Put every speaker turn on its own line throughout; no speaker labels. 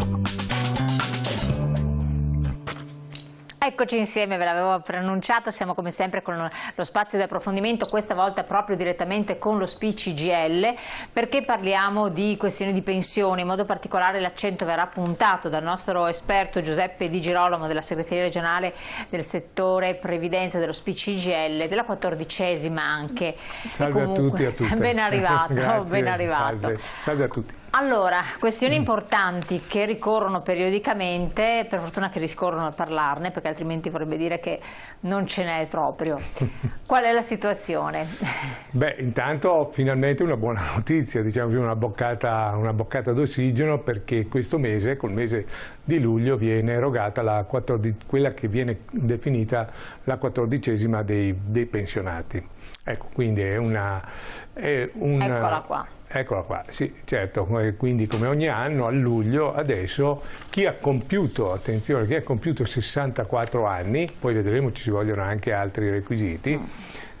you. Eccoci insieme, ve l'avevo preannunciata, siamo come sempre con lo spazio di approfondimento, questa volta proprio direttamente con lo SPICGL, perché parliamo di questioni di pensione, in modo particolare l'accento verrà puntato dal nostro esperto Giuseppe Di Girolamo della segreteria regionale del settore previdenza dello SPICGL, della quattordicesima anche. Salve comunque, a tutti e a tutte. Ben arrivato, Grazie, ben arrivato. Salve. salve a tutti. Allora, questioni mm. importanti che ricorrono periodicamente, per fortuna che ricorrono a parlarne, perché altrimenti vorrebbe dire che non ce n'è proprio. Qual è la situazione?
Beh, intanto finalmente una buona notizia, diciamo una boccata, una boccata d'ossigeno perché questo mese, col mese di luglio, viene erogata la 14, quella che viene definita la quattordicesima dei, dei pensionati. Ecco, quindi è una... È un, Eccola qua. Eccola qua, sì, certo, eh, quindi come ogni anno a luglio adesso chi ha compiuto, attenzione, chi ha compiuto 64 anni, poi vedremo ci vogliono anche altri requisiti, mm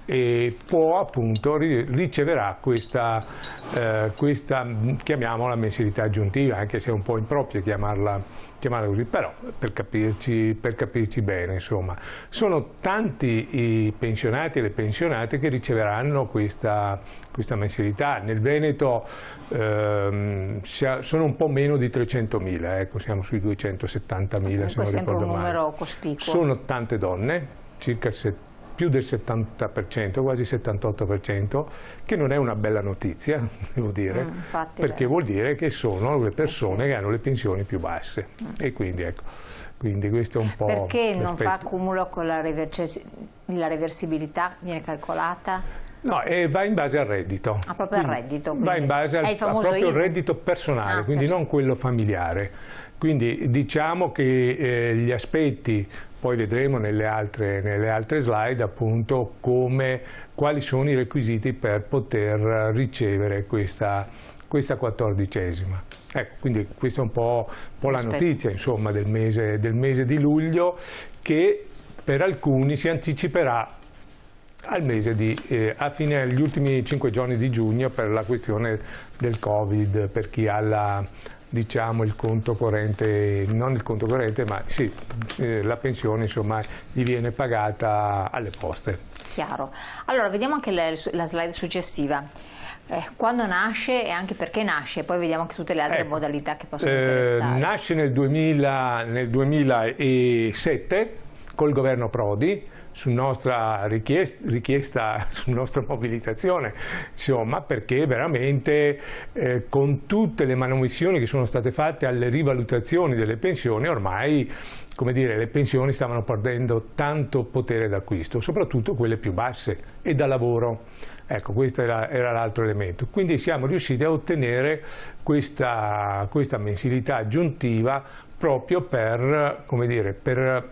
e può appunto riceverà questa, eh, questa chiamiamola mensilità aggiuntiva, anche se è un po' improprio chiamarla, chiamarla così, però per capirci, per capirci bene insomma. Sono tanti i pensionati e le pensionate che riceveranno questa, questa mensilità, nel Veneto ehm, sono un po' meno di 300.000, ecco, siamo sui 270.000 è sempre un numero
male. Sono
tante donne, circa 70.000 più del 70%, quasi 78%, che non è una bella notizia, devo dire, mm, perché beh. vuol dire che sono le persone eh sì. che hanno le pensioni più basse. Mm. E quindi ecco, quindi questo è un po'... Perché non fa
accumulo con la, reversi la reversibilità? Viene calcolata?
No, eh, va in base al reddito. A
ah, proprio quindi, al reddito. Va in base al, proprio ISI. reddito
personale, ah, quindi non quello familiare. Quindi diciamo che eh, gli aspetti, poi vedremo nelle altre, nelle altre slide appunto come, quali sono i requisiti per poter ricevere questa, questa quattordicesima. Ecco, quindi questa è un po', un po la notizia insomma, del, mese, del mese di luglio che per alcuni si anticiperà al mese di, eh, a fine agli ultimi 5 giorni di giugno per la questione del Covid, per chi ha la, diciamo, il conto corrente, non il conto corrente, ma sì, eh, la pensione insomma gli viene pagata alle poste.
Chiaro. Allora, vediamo anche la, la slide successiva. Eh, quando nasce e anche perché nasce, poi vediamo anche tutte le altre eh, modalità che possono eh, interessare.
Nasce nel, 2000, nel 2007 col governo Prodi, su nostra richiesta, richiesta su nostra mobilitazione, insomma, perché veramente eh, con tutte le manomissioni che sono state fatte alle rivalutazioni delle pensioni, ormai come dire, le pensioni stavano perdendo tanto potere d'acquisto, soprattutto quelle più basse e da lavoro. Ecco, questo era, l'altro elemento. Quindi siamo riusciti a ottenere questa, questa mensilità aggiuntiva proprio per, come dire, per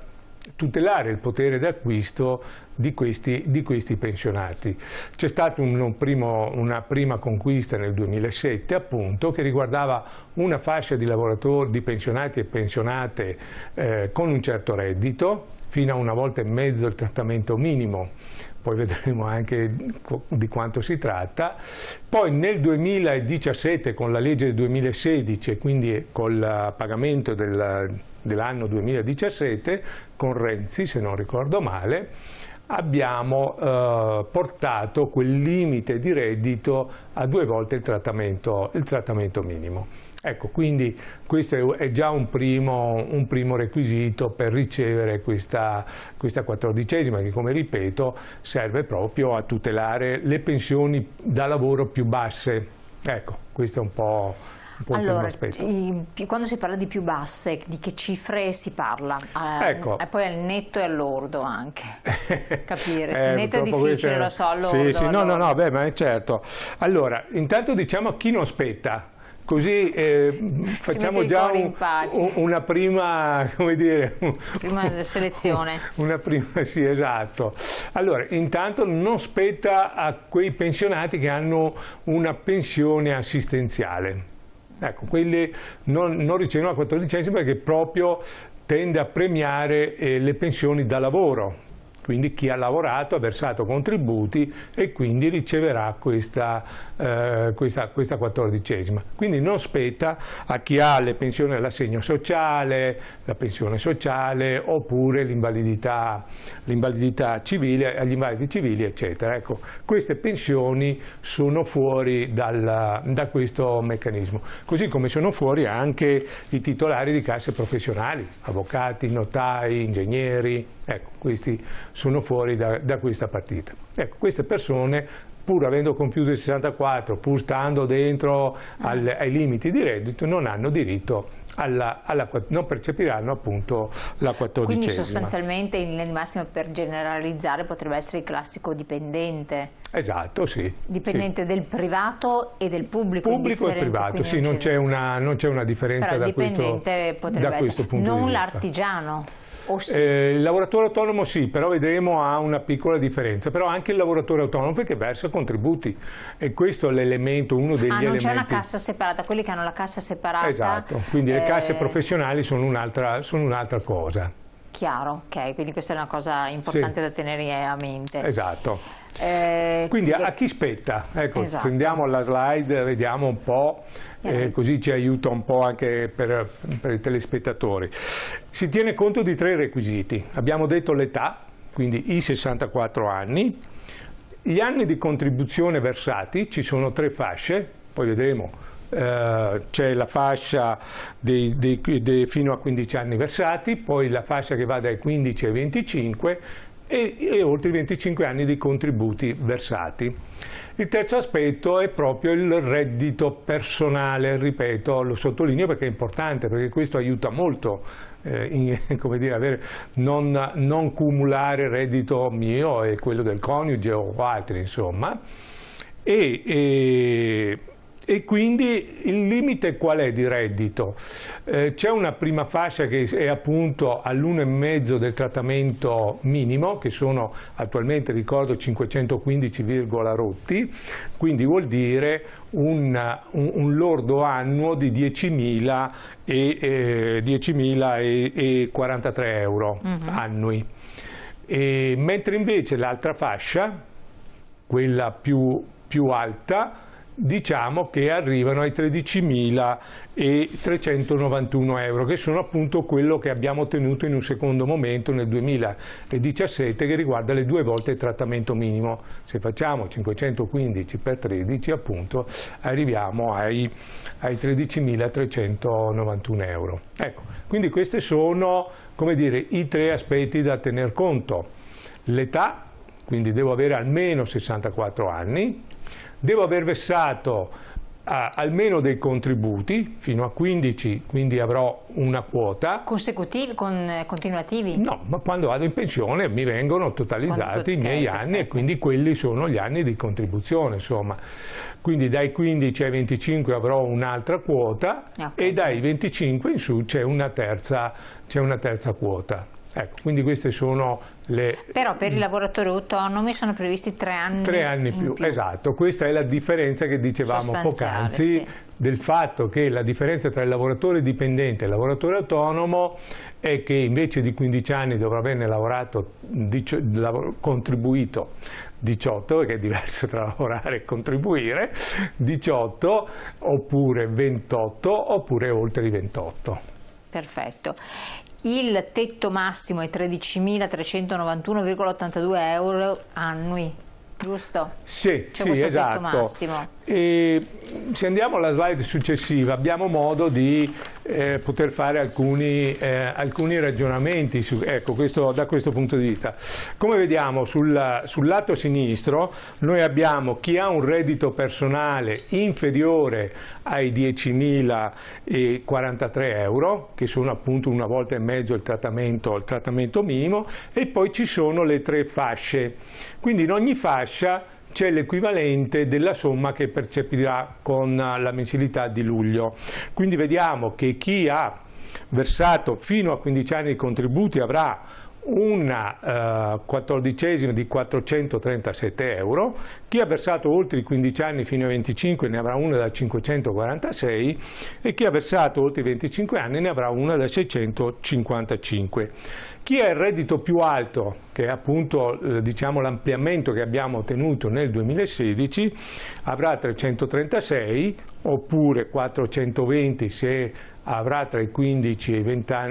tutelare il potere d'acquisto di questi, di questi pensionati. C'è stata un, un primo, una prima conquista nel 2007 appunto che riguardava una fascia di, lavoratori, di pensionati e pensionate eh, con un certo reddito, fino a una volta e mezzo il trattamento minimo poi vedremo anche di quanto si tratta. Poi nel 2017 con la legge del 2016 e quindi con il pagamento dell'anno 2017 con Renzi se non ricordo male abbiamo eh, portato quel limite di reddito a due volte il trattamento, il trattamento minimo. Ecco, quindi questo è già un primo, un primo requisito per ricevere questa, questa quattordicesima che, come ripeto, serve proprio a tutelare le pensioni da lavoro più basse. Ecco, questo è un po' po' allora, i,
quando si parla di più basse, di che cifre si parla? A, eh, ecco. E poi al netto e all'ordo anche, capire. eh, il netto è difficile, lo so, all'ordo. Sì, sì, no,
no, no, beh, ma è certo. Allora, intanto diciamo a chi non spetta così eh, facciamo già un, una prima, come dire,
prima selezione.
Una prima, sì, esatto. Allora, intanto non spetta a quei pensionati che hanno una pensione assistenziale. Ecco, quelli non, non ricevono la quattordicesima perché proprio tende a premiare eh, le pensioni da lavoro, quindi chi ha lavorato ha versato contributi e quindi riceverà questa, eh, questa, questa quattordicesima. Quindi non spetta a chi ha le pensioni all'assegno sociale, la pensione sociale oppure l'invalidità civile, agli invalidi civili eccetera. Ecco, queste pensioni sono fuori dal, da questo meccanismo, così come sono fuori anche i titolari di casse professionali, avvocati, notai, ingegneri, ecco, questi sono fuori da, da questa partita. Ecco, queste persone pur avendo compiuto il 64, pur stando dentro al, ai limiti di reddito, non hanno diritto alla, alla, non percepiranno appunto la quattordicesima. Quindi sostanzialmente
nel massimo per generalizzare potrebbe essere il classico dipendente.
Esatto, sì. Dipendente
sì. del privato e del pubblico. Pubblico e privato, sì, non
c'è una, una, differenza Però da, questo, da questo punto di vista. Non
l'artigiano. Oh, sì.
eh, il lavoratore autonomo sì, però vedremo ha una piccola differenza, però anche il lavoratore autonomo perché versa contributi e questo è l'elemento, uno degli ah, non non c'è una cassa
separata, quelli che hanno la cassa separata. Esatto,
quindi eh... le casse eh, professionali sono un'altra un cosa.
Chiaro, ok, quindi questa è una cosa importante sì. da tenere a mente. Esatto. Eh,
quindi, quindi a chi spetta? Ecco, esatto. andiamo alla slide, vediamo un po' eh, così ci aiuta un po' anche per, per i telespettatori. Si tiene conto di tre requisiti, abbiamo detto l'età, quindi i 64 anni, gli anni di contribuzione versati, ci sono tre fasce, poi vedremo, eh, c'è la fascia dei, dei, dei fino a 15 anni versati, poi la fascia che va dai 15 ai 25 e, e oltre 25 anni di contributi versati. Il terzo aspetto è proprio il reddito personale, ripeto, lo sottolineo perché è importante, perché questo aiuta molto eh, in, come dire, avere, non, non, cumulare reddito mio e quello del coniuge o altri, insomma. E, e e quindi il limite qual è di reddito? Eh, c'è una prima fascia che è appunto all'1,5 del trattamento minimo, che sono attualmente, ricordo, 515, rotti, quindi vuol dire un, un, un lordo annuo di 10.043 eh, 10 euro mm -hmm. annui. E, mentre invece l'altra fascia, quella più, più alta, diciamo che arrivano ai 13.391 euro, che sono appunto quello che abbiamo ottenuto in un secondo momento nel 2017 che riguarda le due volte il trattamento minimo. Se facciamo 515 per 13 appunto arriviamo ai, ai 13.391 euro. Ecco, quindi questi sono dire, i tre aspetti da tener conto. L'età, quindi devo avere almeno 64 anni, devo aver versato a, almeno dei contributi, fino a 15, quindi avrò una quota.
Consecutivi, con, eh, continuativi?
No, ma quando vado in pensione mi vengono totalizzati quando, i miei okay, anni perfetto. e quindi quelli sono gli anni di contribuzione, insomma. Quindi dai 15 ai 25 avrò un'altra quota okay, e dai 25 in su c'è una, una terza quota. Ecco, quindi queste sono le... Però per i
lavoratori autonomi sono previsti tre anni Tre anni più, più,
esatto. Questa è la differenza che dicevamo poc'anzi sì. del fatto che la differenza tra il lavoratore dipendente e il lavoratore autonomo è che invece di 15 anni dovrà averne lavorato, contribuito 18, perché è diverso tra lavorare e contribuire, 18 oppure 28 oppure oltre i 28.
Perfetto il tetto massimo è 13.391,82 euro annui. Giusto?
Sì, sì esatto. E se andiamo alla slide successiva abbiamo modo di eh, poter fare alcuni, eh, alcuni ragionamenti su, ecco, questo, da questo punto di vista. Come vediamo sul, sul lato sinistro noi abbiamo chi ha un reddito personale inferiore ai 10.043 euro, che sono appunto una volta e mezzo il trattamento, il trattamento minimo, e poi ci sono le tre fasce. Quindi in ogni fascia fascia c'è l'equivalente della somma che percepirà con eh, la mensilità di luglio. Quindi vediamo che chi ha versato fino a 15 anni di contributi avrà una eh, quattordicesima di 437 euro, chi ha versato oltre i 15 anni fino ai 25 ne avrà una da 546 e chi ha versato oltre i 25 anni ne avrà una da 655. Chi ha il reddito più alto, che è appunto eh, diciamo, l'ampliamento che abbiamo ottenuto nel 2016, avrà 336 oppure 420 se avrà tra i 15 e i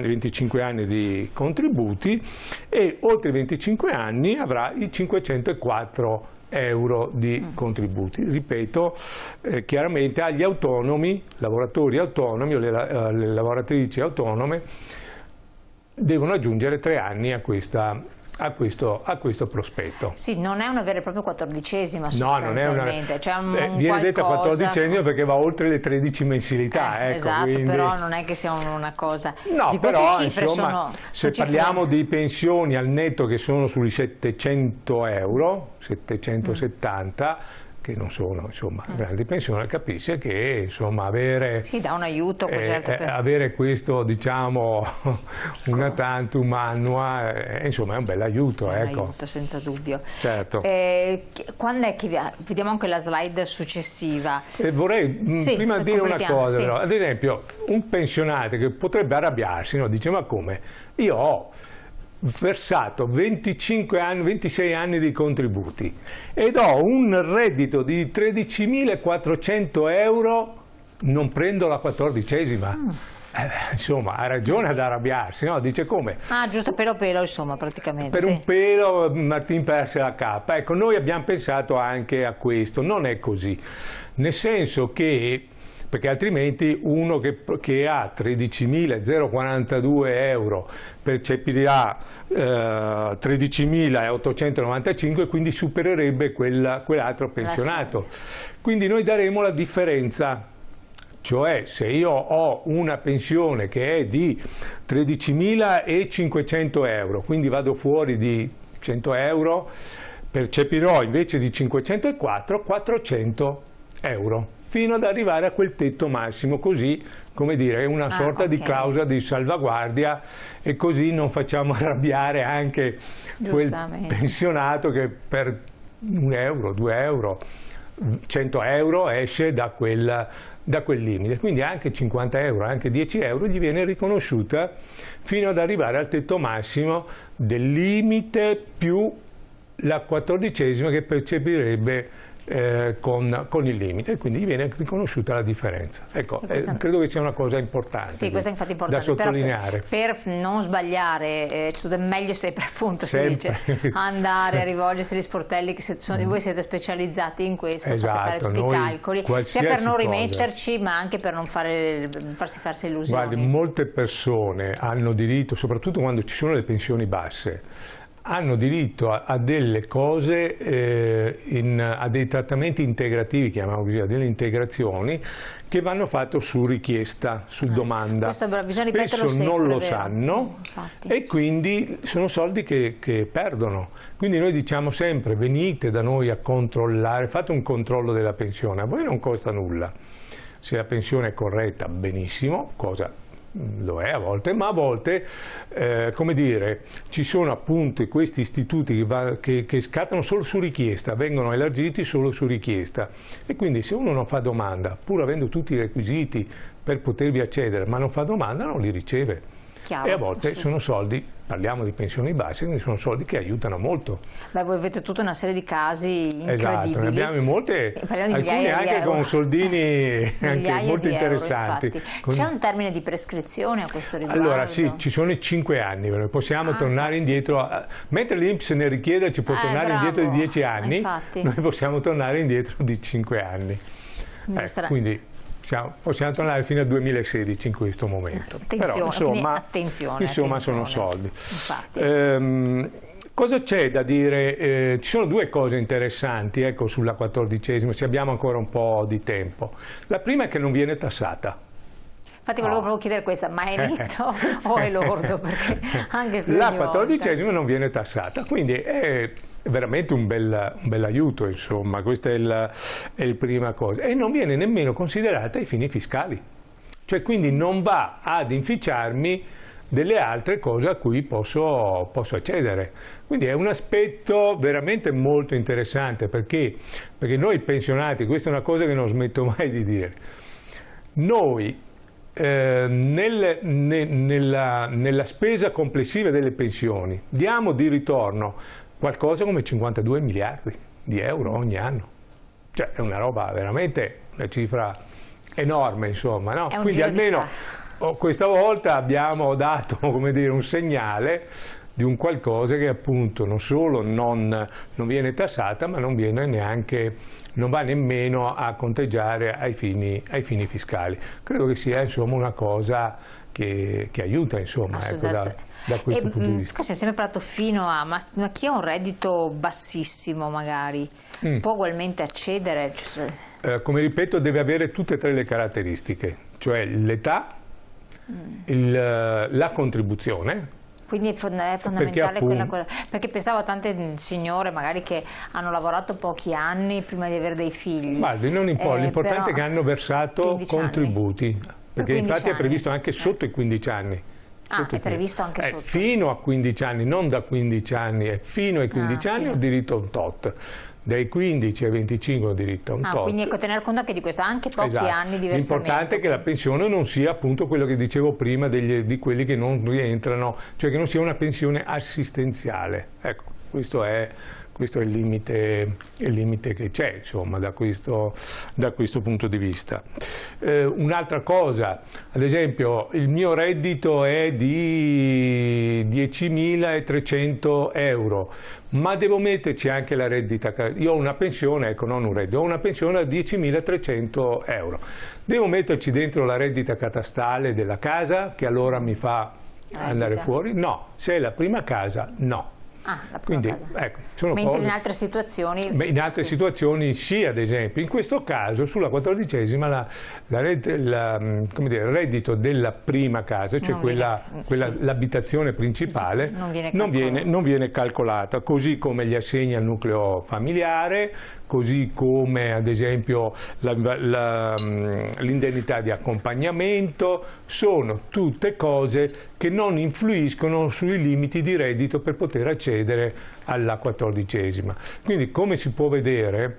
25 anni di contributi e oltre i 25 anni avrà i 504 euro di mm. contributi. Ripeto, eh, chiaramente agli autonomi, lavoratori autonomi o le, eh, le lavoratrici autonome, devono aggiungere tre anni a questa a questo, a questo, prospetto.
Sì, non è una vera e propria quattordicesima sostanzialmente. No, non è una, cioè eh, viene detta quattordicesima
perché va oltre le 13 mensilità. Eh, ecco, esatto, quindi... però
non è che sia una cosa... No, di però insomma, sono, se sono parliamo
cifre... di pensioni al netto che sono sui 700 euro, 770, mm che non sono insomma, mm. grandi pensioni, capisce che insomma, avere, sì,
aiuto, eh, certo per... Eh,
avere, questo diciamo, una ecco. tantum annua eh, insomma, è un bel aiuto. È ecco. un aiuto senza dubbio. Certo.
Eh, quando è che vi... vediamo anche la slide successiva. Eh,
vorrei mm, sì, prima dire una cosa, sì. però, ad esempio un pensionato che potrebbe arrabbiarsi, no? dice ma come? Io ho versato 25 anni, 26 anni di contributi ed ho un reddito di 13.400 euro, non prendo la quattordicesima. Mm. Eh, insomma, ha ragione ad arrabbiarsi, no? Dice come?
Ah, giusto, pelo pelo, insomma, praticamente. Per sì. un
pelo Martin perse la cappa. Ecco, noi abbiamo pensato anche a questo, non è così. Nel senso che perché altrimenti uno che, che ha 13.042 euro percepirà eh, 13.895 e quindi supererebbe quell'altro quell eh pensionato. Quindi noi daremo la differenza cioè se io ho una pensione che è di 13.500 euro, quindi vado fuori di 100 euro, percepirò invece di 504 400 euro fino ad arrivare a quel tetto massimo, così come dire, è una ah, sorta okay. di clausola di salvaguardia e così non facciamo arrabbiare anche quel pensionato che per un euro, due euro, 100 euro esce da quel, da quel limite, quindi anche 50 euro, anche 10 euro gli viene riconosciuta fino ad arrivare al tetto massimo del limite più la quattordicesima che percepirebbe eh, con, con, il limite e quindi viene riconosciuta la differenza. Ecco, eh, credo che sia una cosa importante, sì, questa è infatti importante da sottolineare.
Per, per non sbagliare, eh, cioè, è meglio sempre, appunto, sempre. si dice, andare a rivolgersi agli sportelli, che se sono, mm. voi siete specializzati in questo, esatto, fare tutti i calcoli, sia per non rimetterci cosa. ma anche per non fare, farsi farsi illusioni.
Guardi, molte persone hanno diritto, soprattutto quando ci sono le pensioni basse, hanno diritto a, a delle cose, eh, in, a dei trattamenti integrativi, chiamiamo così, a delle integrazioni che vanno fatte su richiesta, su eh, domanda. Questo bisogna Spesso sempre, non lo sanno Infatti. e quindi sono soldi che, che, perdono. Quindi noi diciamo sempre venite da noi a controllare, fate un controllo della pensione, a voi non costa nulla. Se la pensione è corretta, benissimo, cosa lo è a volte, ma a volte, eh, come dire, ci sono appunto questi istituti che, va, che, che, scattano solo su richiesta, vengono elargiti solo su richiesta e quindi se uno non fa domanda, pur avendo tutti i requisiti per potervi accedere, ma non fa domanda, non li riceve
chiaro. E a volte sì. sono
soldi, parliamo di pensioni basse, quindi sono soldi che aiutano molto.
Beh, voi avete tutta una serie di casi incredibili. Esatto, ne abbiamo in
molte, di alcuni anche euro. con soldini anche molto interessanti. C'è un
termine di prescrizione a questo
riguardo? Allora sì, ci sono i 5 anni, possiamo ah, tornare sì. indietro, a, mentre l'Inps ne richiede ci può eh, tornare bravo. indietro di 10 anni, infatti. noi possiamo tornare indietro di 5 anni. Eh, quindi siamo, possiamo tornare fino al 2016 in questo momento. Eh, attenzione, Però, insomma,
attenzione, insomma attenzione.
sono soldi. Ehm, cosa c'è da dire? Eh, ci sono due cose interessanti ecco, sulla quattordicesima, se abbiamo ancora un po' di tempo. La prima è che non viene tassata.
Infatti volevo ah. proprio chiedere questa, ma è netto o è lordo? Perché anche per La quattordicesima
non viene tassata, quindi è veramente un bel, un bel aiuto, insomma, questa è la, è la prima cosa. E non viene nemmeno considerata ai fini fiscali, cioè quindi non va ad inficiarmi delle altre cose a cui posso, posso, accedere. Quindi è un aspetto veramente molto interessante perché, perché noi pensionati, questa è una cosa che non smetto mai di dire, noi eh, nel, ne, nella, nella spesa complessiva delle pensioni diamo di ritorno qualcosa come 52 miliardi di euro ogni anno. Cioè è una roba veramente, una cifra enorme insomma, no? quindi almeno questa volta abbiamo dato dire, un segnale di un qualcosa che appunto non solo non, non viene tassata ma non viene neanche non va nemmeno a conteggiare ai fini, ai fini fiscali. Credo che sia insomma, una cosa che, che aiuta insomma, ecco, da, da, questo e, punto di mm, vista.
si è sempre parlato fino a, ma, ma, chi ha un reddito bassissimo magari, mm. può ugualmente accedere? Cioè,
eh, come ripeto deve avere tutte e tre le caratteristiche, cioè l'età, mm. la contribuzione,
quindi è fondamentale perché, appunto, quella, quella, perché pensavo a tante signore magari che hanno lavorato pochi anni prima di avere dei figli. Ma non importa, eh, l'importante è che
hanno versato contributi, anni. perché infatti anni. è previsto anche eh. sotto eh. i 15 anni.
Ah, è previsto anche eh, sotto. È
fino a 15 anni, non da 15 anni, è fino ai 15 ah, anni ho diritto a un tot dai 15 ai 25 ho diritto a un ah, tot. Quindi
ecco, tener conto anche di questo, anche pochi esatto. anni diversamente. L'importante
è che la pensione non sia appunto quello che dicevo prima degli, di quelli che non rientrano, cioè che non sia una pensione assistenziale. Ecco, questo è questo è il limite, il limite che c'è insomma, da, questo, da questo, punto di vista. Eh, un'altra cosa, ad esempio il mio reddito è di 10.300 euro, ma devo metterci anche la reddita, io ho una pensione, ecco non un reddito, ho una pensione a 10.300 euro, devo metterci dentro la reddita catastale della casa che allora mi fa
andare reddita. fuori?
No, se è la prima casa no. Ah, Quindi, ecco, Mentre cose... in altre
situazioni...
In altre sì. situazioni sì, ad esempio. In questo caso, sulla quattordicesima, la, la, la, dire, il reddito della prima casa, cioè l'abitazione sì. principale, non viene, non, viene, non viene, calcolata, così come gli assegni al nucleo familiare, così come ad esempio l'indennità di accompagnamento, sono tutte cose che non influiscono sui limiti di reddito per poter accedere procedere alla quattordicesima. Quindi come si può vedere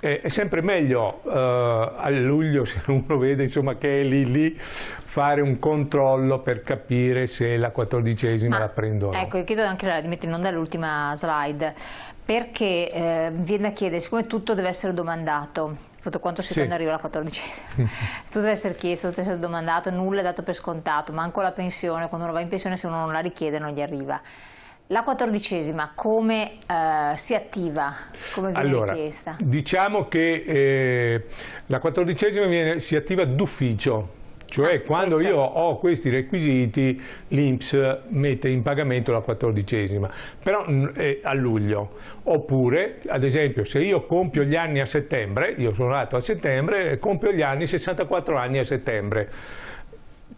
è sempre meglio eh, a luglio se uno vede insomma, che è lì lì fare un controllo per capire se la quattordicesima ah, la prendo o no.
Ecco, io chiedo anche allora di mettere in slide perché eh, viene da chiedere, siccome tutto deve essere domandato, tutto quanto si sì. quando arriva la quattordicesima, mm. tutto deve essere chiesto, tutto deve essere domandato, nulla è dato per scontato, manco la pensione, quando uno va in pensione se uno non la richiede non gli arriva. La quattordicesima come eh, si attiva? Come viene allora, richiesta?
Diciamo che eh, la quattordicesima viene, si attiva d'ufficio, cioè ah, quando questo... io ho questi requisiti l'Inps mette in pagamento la quattordicesima, però eh, a luglio, oppure ad esempio se io compio gli anni a settembre, io sono nato a settembre, compio gli anni 64 anni a settembre,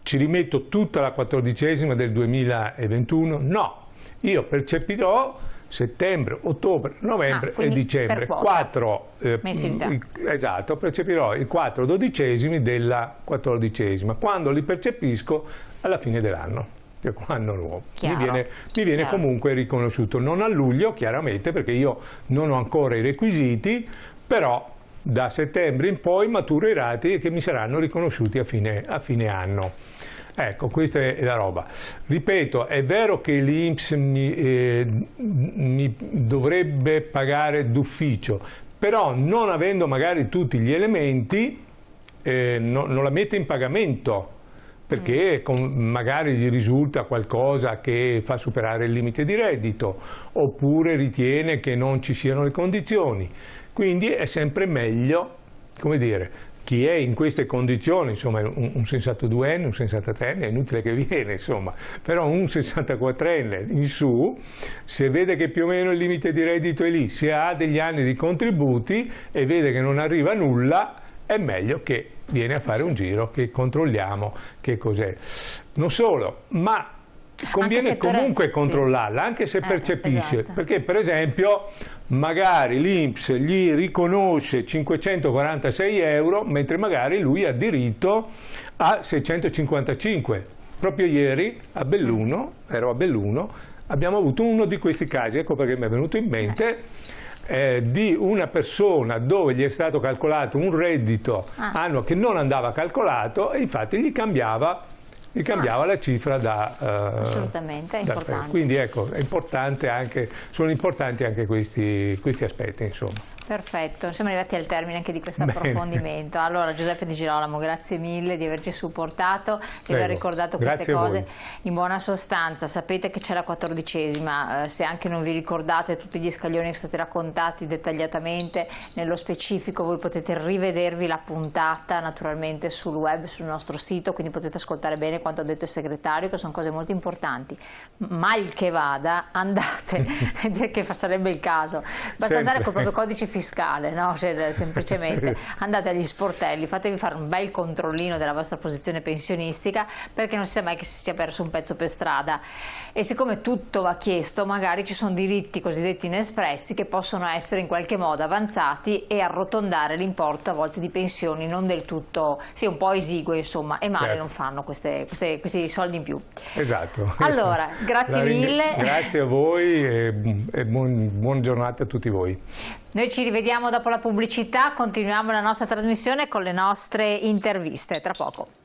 ci rimetto tutta la quattordicesima del 2021? No, io percepirò settembre, ottobre, novembre ah, e dicembre. 4, eh, mm, esatto, percepirò i 4 dodicesimi della quattordicesima. Quando li percepisco alla fine dell'anno anno nuovo. mi viene, mi viene comunque riconosciuto, non a luglio chiaramente perché io non ho ancora i requisiti, però da settembre in poi maturo i rati che mi saranno riconosciuti a fine, a fine anno. Ecco, questa è la roba. Ripeto, è vero che l'Inps mi, eh, mi dovrebbe pagare d'ufficio, però non avendo magari tutti gli elementi eh, no, non la mette in pagamento perché mm. con, magari gli risulta qualcosa che fa superare il limite di reddito oppure ritiene che non ci siano le condizioni quindi è sempre meglio, come dire, chi è in queste condizioni, insomma un, un 62enne, un 63enne, è inutile che viene, insomma, però un 64enne in su, se vede che più o meno il limite di reddito è lì, se ha degli anni di contributi e vede che non arriva nulla, è meglio che viene a fare un giro, che controlliamo che cos'è. Non solo, ma Conviene comunque controllarla, sì. anche se eh, percepisce, esatto. perché per esempio magari l'Inps gli riconosce 546 euro, mentre magari lui ha diritto a 655. Proprio ieri a Belluno, mm. ero a Belluno, abbiamo avuto uno di questi casi, ecco perché mi è venuto in mente, eh. eh, di una persona dove gli è stato calcolato un reddito ah. annuo che non andava calcolato e infatti gli cambiava e cambiava ah. la cifra da... Eh, Assolutamente,
è importante. Da, quindi
ecco, è importante anche, sono importanti anche questi, questi aspetti. Insomma.
Perfetto, siamo arrivati al termine anche di questo approfondimento. Bene. Allora Giuseppe Di Girolamo, grazie mille di averci supportato, di Prego. aver ricordato queste grazie cose. In buona sostanza, sapete che c'è la quattordicesima, eh, se anche non vi ricordate tutti gli scaglioni che sono stati raccontati dettagliatamente, nello specifico voi potete rivedervi la puntata naturalmente sul web, sul nostro sito, quindi potete ascoltare bene quanto ha detto il segretario, che sono cose molto importanti. Mal che vada, andate, che sarebbe il caso. Basta Sempre. andare col proprio codice fiscale, no? cioè, semplicemente andate agli sportelli, fatevi fare un bel controllino della vostra posizione pensionistica perché non si sa mai che si sia perso un pezzo per strada e siccome tutto va chiesto magari ci sono diritti cosiddetti inespressi che possono essere in qualche modo avanzati e arrotondare l'importo a volte di pensioni non del tutto, sì un po' esigue insomma e male certo. non fanno queste, queste, questi soldi in più.
Esatto. Allora, grazie mille. Grazie a voi e, e buon, buona giornata a tutti voi.
Noi ci rivediamo dopo la pubblicità, continuiamo la nostra trasmissione con le nostre interviste. Tra poco.